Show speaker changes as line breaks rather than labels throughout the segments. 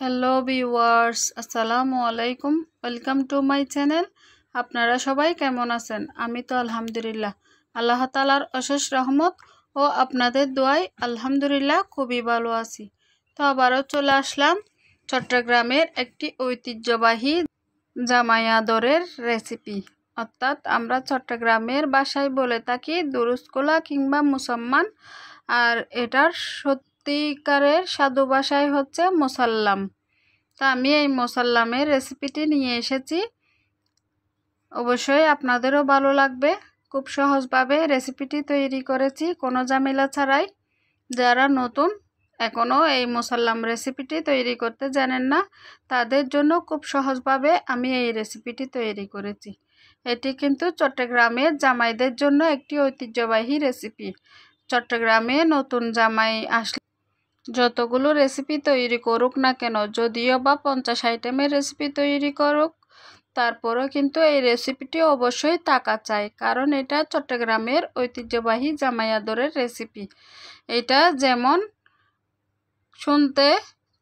hello viewers আসসালামু আলাইকুম welcome to my channel আপনারা সবাই কেমন আছেন আমি তো আলহামদুলিল্লাহ আল্লাহ তালার অশেষ রহমত ও আপনাদের দোয়াই আলহামদুলিল্লাহ খুবই ভালো আছি তো আবারও চলে আসলাম চট্টগ্রামের একটি ঐতিহ্যবাহী জামায়াদরের রেসিপি অর্থাৎ আমরা চট্টগ্রামের বাসায় বলে থাকি দুরুস্কোলা কিংবা মুসলমান আর এটার সত্যিকারের সাধু ভাষায় হচ্ছে মুসাল্লাম তো আমি এই মশাল্লামের রেসিপিটি নিয়ে এসেছি অবশ্যই আপনাদেরও ভালো লাগবে খুব সহজভাবে রেসিপিটি তৈরি করেছি কোনো ঝামেলা ছাড়াই যারা নতুন এখনও এই মশাল্লাম রেসিপিটি তৈরি করতে জানেন না তাদের জন্য খুব সহজভাবে আমি এই রেসিপিটি তৈরি করেছি এটি কিন্তু চট্টগ্রামের জামাইদের জন্য একটি ঐতিহ্যবাহী রেসিপি চট্টগ্রামে নতুন জামাই আসলে যতগুলো রেসিপি তৈরি করুক না কেন যদিও বা পঞ্চাশ আইটেমের রেসিপি তৈরি করুক তারপরও কিন্তু এই রেসিপিটি অবশ্যই তাকা চাই কারণ এটা চট্টগ্রামের ঐতিহ্যবাহী জামাইয়াদরের রেসিপি এটা যেমন শুনতে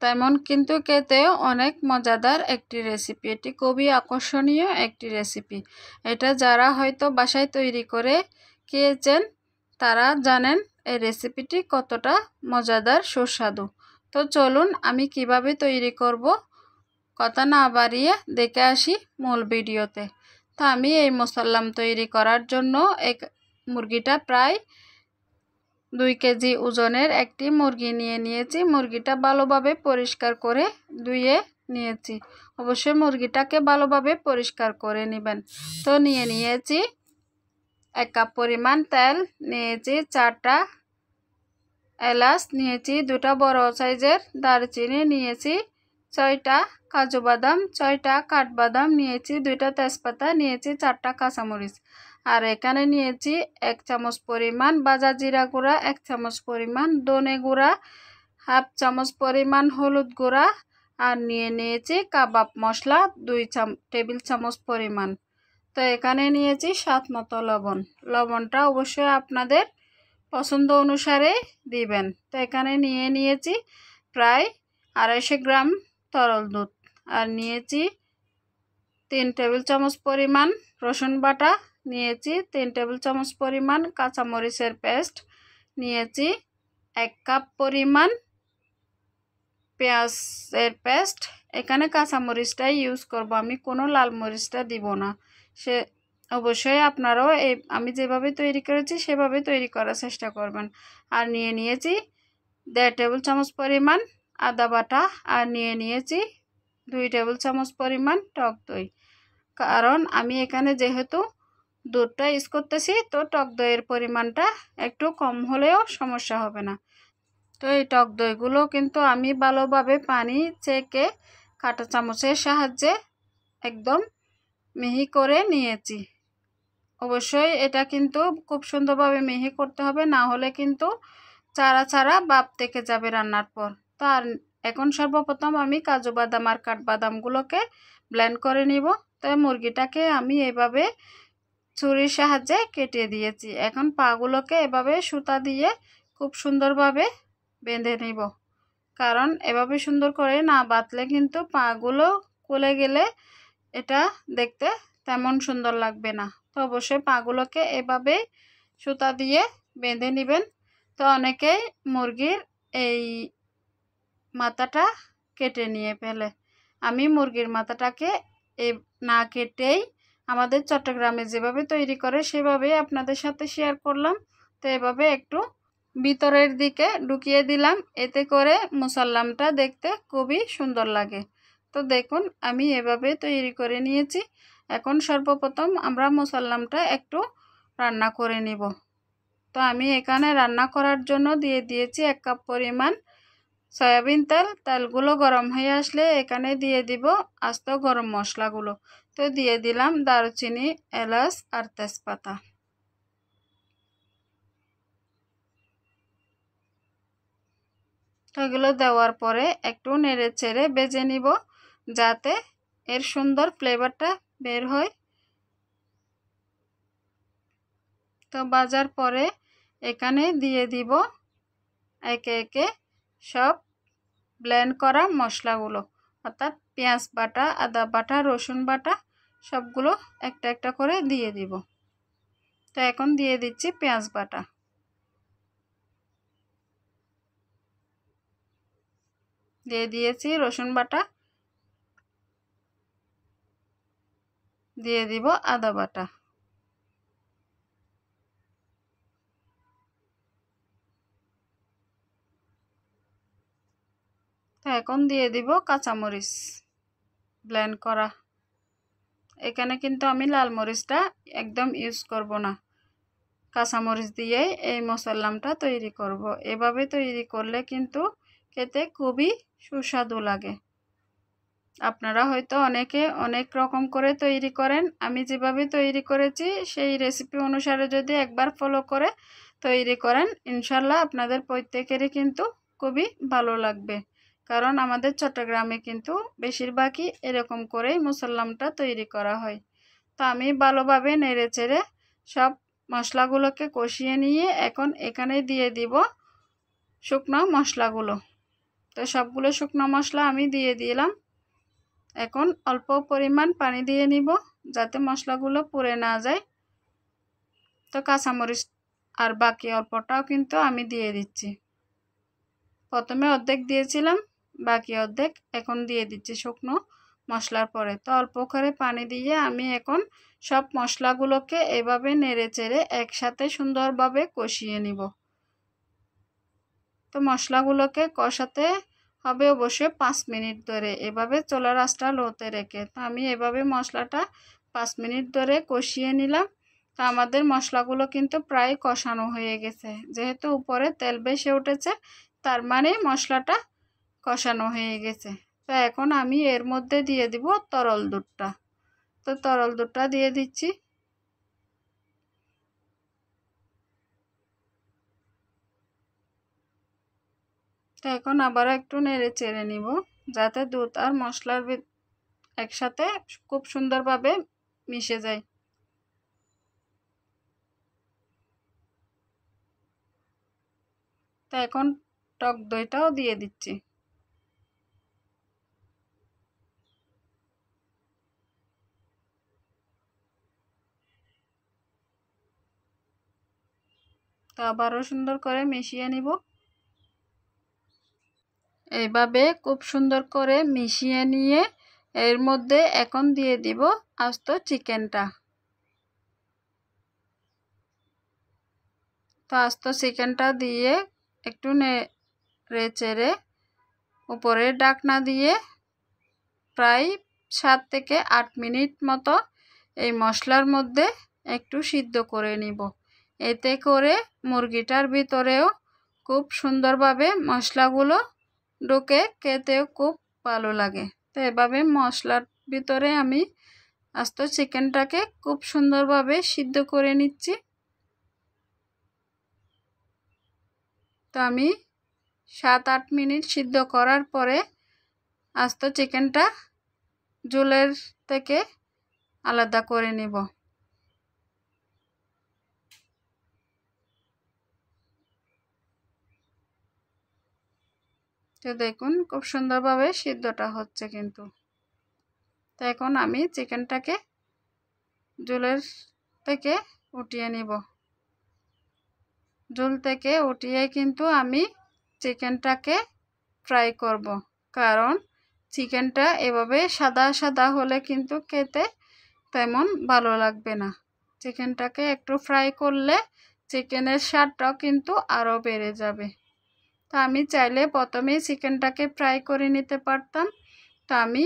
তেমন কিন্তু কেতে অনেক মজাদার একটি রেসিপি এটি খুবই আকর্ষণীয় একটি রেসিপি এটা যারা হয়তো বাসায় তৈরি করে খেয়েছেন তারা জানেন এই রেসিপিটি কতটা মজাদার সুস্বাদু তো চলুন আমি কিভাবে তৈরি করব কথা না বাড়িয়ে দেখে আসি মূল ভিডিওতে তো আমি এই মশলাম তৈরি করার জন্য এক মুরগিটা প্রায় দুই কেজি ওজনের একটি মুরগি নিয়ে নিয়েছি মুরগিটা ভালোভাবে পরিষ্কার করে ধুয়ে নিয়েছি অবশ্যই মুরগিটাকে ভালোভাবে পরিষ্কার করে নেবেন তো নিয়ে নিয়েছি এক কাপ পরিমাণ তেল নিয়েছি চারটা এলাচ নিয়েছি দুটা বড় সাইজের দারচিনি নিয়েছি ছয়টা কাজু বাদাম ছয়টা কাঠবাদাম নিয়েছি দুইটা তেজপাতা নিয়েছি চারটা কাঁচামরিচ আর এখানে নিয়েছি এক চামচ পরিমাণ বাজা জিরা গুঁড়া এক চামচ পরিমাণ দনে গুঁড়া হাফ চামচ পরিমাণ হলুদ গুঁড়া আর নিয়ে নিয়েছি কাবাব মশলা দুই চাম টেবিল চামচ পরিমাণ তো এখানে নিয়েছি স্বাদ মতো লবণ লবণটা অবশ্যই আপনাদের পছন্দ অনুসারে দিবেন তো এখানে নিয়ে নিয়েছি প্রায় আড়াইশো গ্রাম তরল দুধ আর নিয়েছি তিন টেবিল চামচ পরিমাণ রসুন বাটা নিয়েছি তিন টেবিল চামচ পরিমাণ কাঁচামরিচের পেস্ট নিয়েছি এক কাপ পরিমাণ পেঁয়াজের পেস্ট এখানে কাঁচামরিচটাই ইউজ করব আমি কোনো লাল মরিচটা দিব না সে অবশ্যই আপনারাও এই আমি যেভাবে তৈরি করেছি সেভাবে তৈরি করার চেষ্টা করবেন আর নিয়ে নিয়েছি দেড় টেবিল চামচ পরিমাণ আদা বাটা আর নিয়ে নিয়েছি দুই টেবিল চামচ পরিমাণ টক দই কারণ আমি এখানে যেহেতু দুধটা ইউজ করতেছি তো টক দইয়ের পরিমাণটা একটু কম হলেও সমস্যা হবে না তো এই টক দইগুলো কিন্তু আমি ভালোভাবে পানি চেকে কাঁটা চামচের সাহায্যে একদম মিহি করে নিয়েছি অবশ্যই এটা কিন্তু খুব সুন্দরভাবে মিহি করতে হবে না হলে কিন্তু চারা চারা বাপ থেকে যাবে রান্নার পর তো আর এখন সর্বপ্রথম আমি কাজু বাদাম আর কাঠবাদামগুলোকে ব্ল্যান্ড করে নিব তো মুরগিটাকে আমি এভাবে ছুরির সাহায্যে কেটে দিয়েছি এখন পাগুলোকে এভাবে সুতা দিয়ে খুব সুন্দরভাবে বেঁধে নিব কারণ এভাবে সুন্দর করে না বাঁধলে কিন্তু পাগুলো কুলে গেলে এটা দেখতে তেমন সুন্দর লাগবে না তো অবশ্যই পাগুলোকে এভাবেই সুতা দিয়ে বেঁধে নেবেন তো অনেকেই মুরগির এই মাথাটা কেটে নিয়ে ফেলে আমি মুরগির মাথাটাকে এ না কেটেই আমাদের চট্টগ্রামে যেভাবে তৈরি করে সেভাবেই আপনাদের সাথে শেয়ার করলাম তো এভাবে একটু ভিতরের দিকে ঢুকিয়ে দিলাম এতে করে মুসাল্লামটা দেখতে খুবই সুন্দর লাগে তো দেখুন আমি এভাবে তৈরি করে নিয়েছি এখন সর্বপ্রথম আমরা মোসাল্লামটা একটু রান্না করে নিব তো আমি এখানে রান্না করার জন্য দিয়ে দিয়েছি এক কাপ পরিমাণ সয়াবিন তেল তেলগুলো গরম হয়ে আসলে এখানে দিয়ে দিব আস্ত গরম মশলাগুলো তো দিয়ে দিলাম দারুচিনি এলাচ আর তেজপাতা এগুলো দেওয়ার পরে একটু নেড়ে চেড়ে বেজে নিব যাতে এর সুন্দর ফ্লেভারটা বের হয় তো বাজার পরে এখানে দিয়ে দিব একে একে সব ব্লেন্ড করা মশলাগুলো অর্থাৎ পেঁয়াজ বাটা আদা বাটা রসুন বাটা সবগুলো একটা একটা করে দিয়ে দিব তো এখন দিয়ে দিচ্ছি পেঁয়াজ বাটা দিয়ে দিয়েছি রসুন বাটা দিয়ে দিব আদা বাটা এখন দিয়ে দিব কাঁচামরিচ ব্লেন্ড করা এখানে কিন্তু আমি লাল মরিচটা একদম ইউজ করব না কাঁচামরিচ দিয়ে এই মশলামটা তৈরি করব এভাবে তৈরি করলে কিন্তু খেতে খুবই সুস্বাদু লাগে আপনারা হয়তো অনেকে অনেক রকম করে তৈরি করেন আমি যেভাবে তৈরি করেছি সেই রেসিপি অনুসারে যদি একবার ফলো করে তৈরি করেন ইনশাল্লাহ আপনাদের প্রত্যেকেরই কিন্তু খুবই ভালো লাগবে কারণ আমাদের চট্টগ্রামে কিন্তু বেশিরভাগই এরকম করেই মুসল্লামটা তৈরি করা হয় তো আমি ভালোভাবে নেড়ে চেড়ে সব মশলাগুলোকে কষিয়ে নিয়ে এখন এখানে দিয়ে দিব শুকনো মশলাগুলো তো সবগুলো শুকনো মশলা আমি দিয়ে দিলাম এখন অল্প পরিমাণ পানি দিয়ে নিব যাতে মশলাগুলো পুড়ে না যায় তো কাঁচামরিচ আর বাকি অল্পটাও কিন্তু আমি দিয়ে দিচ্ছি প্রথমে অর্ধেক দিয়েছিলাম বাকি অর্ধেক এখন দিয়ে দিচ্ছি শুকনো মশলার পরে তো অল্প করে পানি দিয়ে আমি এখন সব মশলাগুলোকে এভাবে নেড়ে চেড়ে একসাথে সুন্দরভাবে কষিয়ে নিব তো মশলাগুলোকে কষাতে হবে অবশ্যই পাঁচ মিনিট ধরে এভাবে চোলার আঁচটা লোতে রেখে তো আমি এভাবে মশলাটা পাঁচ মিনিট ধরে কষিয়ে নিলাম তো আমাদের মশলাগুলো কিন্তু প্রায় কষানো হয়ে গেছে যেহেতু উপরে তেল বেশি উঠেছে তার মানে মশলাটা কষানো হয়ে গেছে তো এখন আমি এর মধ্যে দিয়ে দিব তরল দুধটা তো তরল দুধটা দিয়ে দিচ্ছি তো এখন আবারও একটু নেড়ে চেড়ে নিব যাতে দুধ আর মশলার একসাথে খুব সুন্দরভাবে মিশে যায় তা এখন টক দইটাও দিয়ে দিচ্ছি তো আবারও সুন্দর করে মিশিয়ে নিব এভাবে খুব সুন্দর করে মিশিয়ে নিয়ে এর মধ্যে এখন দিয়ে দিব আস্ত চিকেনটা তো আস্ত চিকেনটা দিয়ে একটু নেড়ে চেড়ে উপরে ডাকনা দিয়ে প্রায় সাত থেকে আট মিনিট মতো এই মশলার মধ্যে একটু সিদ্ধ করে নিব এতে করে মুরগিটার ভিতরেও খুব সুন্দরভাবে মশলাগুলো ঢুকে খেতেও খুব ভালো লাগে তো এভাবে মশলার ভিতরে আমি আস্ত চিকেনটাকে খুব সুন্দরভাবে সিদ্ধ করে নিচ্ছি তো আমি সাত আট মিনিট সিদ্ধ করার পরে আস্ত চিকেনটা জুলের থেকে আলাদা করে নিব তো দেখুন খুব সুন্দরভাবে সিদ্ধটা হচ্ছে কিন্তু তো এখন আমি চিকেনটাকে জুলের থেকে উঠিয়ে নিব জুল থেকে উঠিয়ে কিন্তু আমি চিকেনটাকে ফ্রাই করব কারণ চিকেনটা এভাবে সাদা সাদা হলে কিন্তু খেতে তেমন ভালো লাগবে না চিকেনটাকে একটু ফ্রাই করলে চিকেনের স্বাদটাও কিন্তু আরও বেড়ে যাবে তো আমি চাইলে প্রথমেই চিকেনটাকে ফ্রাই করে নিতে পারতাম তো আমি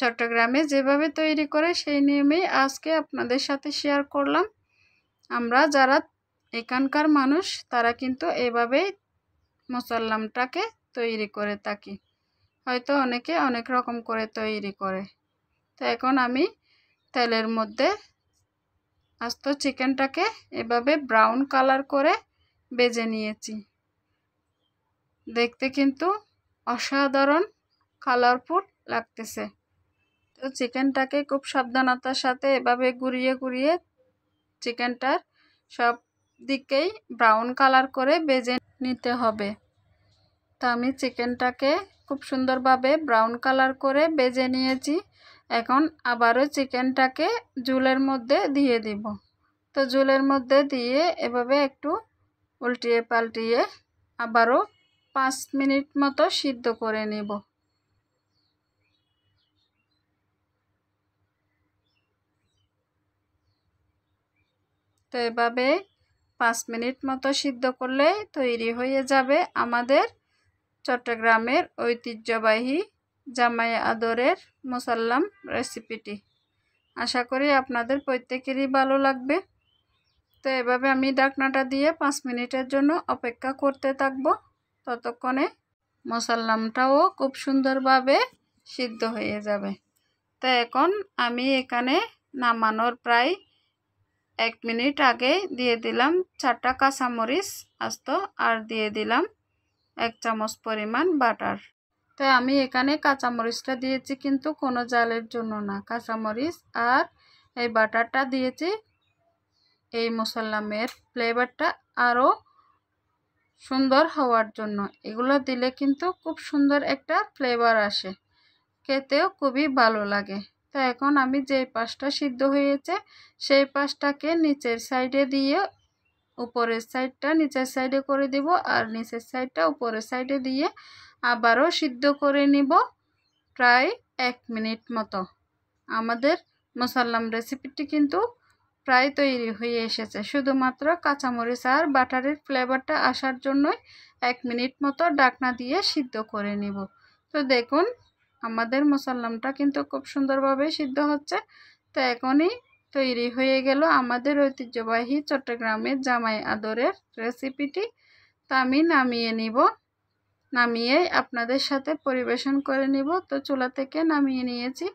চট্টগ্রামে যেভাবে তৈরি করে সেই নিয়মেই আজকে আপনাদের সাথে শেয়ার করলাম আমরা যারা এখানকার মানুষ তারা কিন্তু এভাবেই মুসল্লামটাকে তৈরি করে থাকি হয়তো অনেকে অনেক রকম করে তৈরি করে তো এখন আমি তেলের মধ্যে আস্ত চিকেনটাকে এভাবে ব্রাউন কালার করে বেজে নিয়েছি দেখতে কিন্তু অসাধারণ কালারফুল লাগতেছে তো চিকেনটাকে খুব সাবধানতার সাথে এভাবে গুড়িয়ে গুড়িয়ে চিকেনটার সব দিকেই ব্রাউন কালার করে বেজে নিতে হবে তো আমি চিকেনটাকে খুব সুন্দরভাবে ব্রাউন কালার করে বেজে নিয়েছি এখন আবারও চিকেনটাকে জুলের মধ্যে দিয়ে দিব তো জুলের মধ্যে দিয়ে এভাবে একটু উল্টিয়ে পাল্টিয়ে আবারও পাঁচ মিনিট মতো সিদ্ধ করে নেব তো এভাবে পাঁচ মিনিট মতো সিদ্ধ করলে তৈরি হয়ে যাবে আমাদের চট্টগ্রামের ঐতিহ্যবাহী জামাই আদরের মুসাল্লাম রেসিপিটি আশা করি আপনাদের প্রত্যেকেরই ভালো লাগবে তো এভাবে আমি ডাকনাটা দিয়ে পাঁচ মিনিটের জন্য অপেক্ষা করতে থাকবো ততক্ষণে মশাল্লামটাও খুব সুন্দরভাবে সিদ্ধ হয়ে যাবে তো এখন আমি এখানে নামানোর প্রায় এক মিনিট আগে দিয়ে দিলাম চারটা কাঁচামরিচ আস্ত আর দিয়ে দিলাম এক চামচ পরিমাণ বাটার তো আমি এখানে কাঁচামরিচটা দিয়েছি কিন্তু কোনো জালের জন্য না কাঁচামরিচ আর এই বাটারটা দিয়েছি এই মশাল্লামের ফ্লেভারটা আরও সুন্দর হওয়ার জন্য এগুলো দিলে কিন্তু খুব সুন্দর একটা ফ্লেভার আসে খেতেও খুবই ভালো লাগে তো এখন আমি যে পাশটা সিদ্ধ হয়েছে সেই পাশটাকে নিচের সাইডে দিয়ে উপরের সাইডটা নিচের সাইডে করে দিব আর নিচের সাইডটা উপরের সাইডে দিয়ে আবারও সিদ্ধ করে নিব প্রায় এক মিনিট মতো আমাদের মুসাল্লাম রেসিপিটি কিন্তু প্রায় তৈরি হয়ে এসেছে শুধুমাত্র কাঁচামরিচ আর বাটারের ফ্লেভারটা আসার জন্যই এক মিনিট মতো ডাকনা দিয়ে সিদ্ধ করে নিব তো দেখুন আমাদের মশাল্লামটা কিন্তু খুব সুন্দরভাবে সিদ্ধ হচ্ছে তো এখনই তৈরি হয়ে গেল আমাদের ঐতিহ্যবাহী চট্টগ্রামের জামাই আদরের রেসিপিটি তা আমি নামিয়ে নিব নামিয়ে আপনাদের সাথে পরিবেশন করে নিব তো চুলা থেকে নামিয়ে নিয়েছি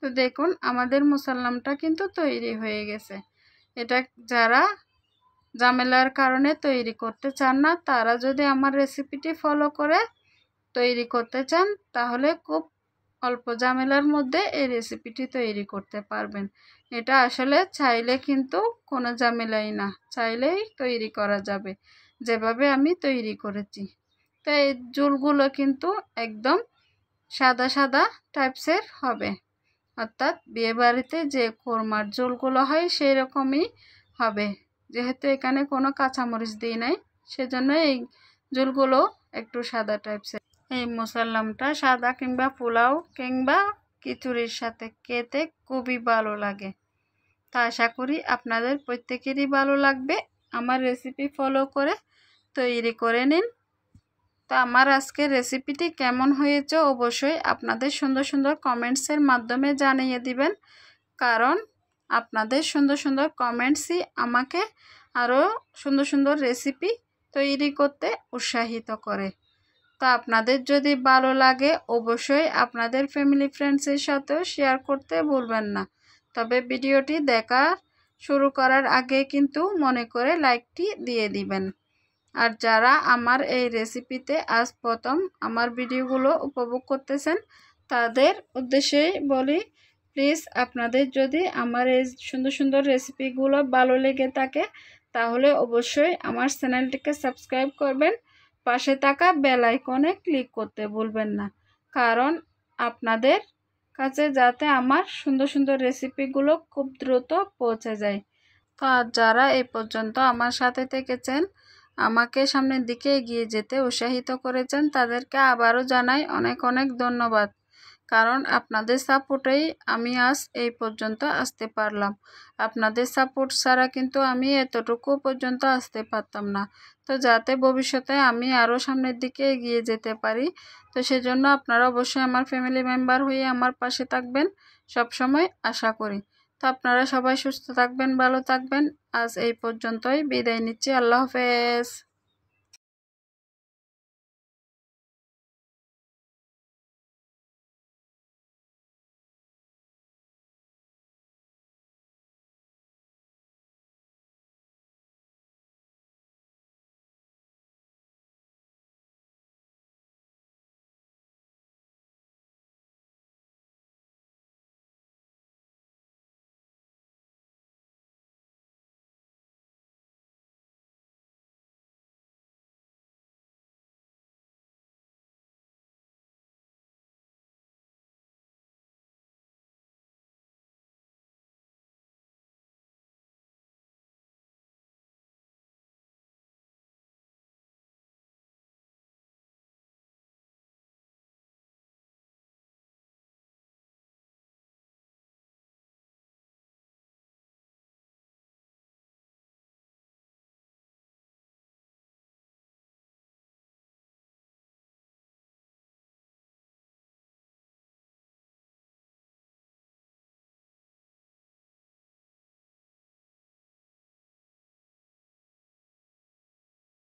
তো দেখুন আমাদের মুসাল্লামটা কিন্তু তৈরি হয়ে গেছে এটা যারা ঝামেলার কারণে তৈরি করতে চান না তারা যদি আমার রেসিপিটি ফলো করে তৈরি করতে চান তাহলে খুব অল্প ঝামেলার মধ্যে এই রেসিপিটি তৈরি করতে পারবেন এটা আসলে চাইলে কিন্তু কোনো ঝামেলাই না চাইলেই তৈরি করা যাবে যেভাবে আমি তৈরি করেছি তো এই জুলগুলো কিন্তু একদম সাদা সাদা টাইপসের হবে অর্থাৎ বিয়েবাড়িতে যে কোরমার ঝোলগুলো হয় সেই রকমই হবে যেহেতু এখানে কোনো কাঁচামরিচ দিই নাই সেজন্য এই ঝোলগুলো একটু সাদা টাইপসের এই মুসাল্লামটা সাদা কিংবা পোলাও কিংবা খিচুড়ির সাথে খেতে খুবই ভালো লাগে তা আশা করি আপনাদের প্রত্যেকেরই ভালো লাগবে আমার রেসিপি ফলো করে তৈরি করে নিন তো আমার আজকে রেসিপিটি কেমন হয়েছে অবশ্যই আপনাদের সুন্দর সুন্দর কমেন্টসের মাধ্যমে জানিয়ে দিবেন কারণ আপনাদের সুন্দর সুন্দর কমেন্টসই আমাকে আরও সুন্দর সুন্দর রেসিপি তৈরি করতে উৎসাহিত করে তো আপনাদের যদি ভালো লাগে অবশ্যই আপনাদের ফ্যামিলি ফ্রেন্ডসের সাথেও শেয়ার করতে ভুলবেন না তবে ভিডিওটি দেখা শুরু করার আগে কিন্তু মনে করে লাইকটি দিয়ে দিবেন আর যারা আমার এই রেসিপিতে আজ প্রথম আমার ভিডিওগুলো উপভোগ করতেছেন তাদের উদ্দেশ্যেই বলি প্লিজ আপনাদের যদি আমার এই সুন্দর সুন্দর রেসিপিগুলো ভালো লেগে থাকে তাহলে অবশ্যই আমার চ্যানেলটিকে সাবস্ক্রাইব করবেন পাশে থাকা বেল আইকনে ক্লিক করতে ভুলবেন না কারণ আপনাদের কাছে যাতে আমার সুন্দর সুন্দর রেসিপিগুলো খুব দ্রুত পৌঁছে যায় আর যারা এই পর্যন্ত আমার সাথে থেকেছেন আমাকে সামনের দিকে এগিয়ে যেতে উৎসাহিত করেছেন তাদেরকে আবারও জানাই অনেক অনেক ধন্যবাদ কারণ আপনাদের সাপোর্টেই আমি আজ এই পর্যন্ত আসতে পারলাম আপনাদের সাপোর্ট ছাড়া কিন্তু আমি এতটুকু পর্যন্ত আসতে পারতাম না তো যাতে ভবিষ্যতে আমি আরও সামনের দিকে এগিয়ে যেতে পারি তো সেজন্য আপনারা অবশ্যই আমার ফ্যামিলি মেম্বার হয়ে আমার পাশে থাকবেন সবসময় আশা করি তো আপনারা সবাই সুস্থ থাকবেন ভালো থাকবেন আজ এই পর্যন্তই বিদায় নিচ্ছি আল্লাহ হাফেজ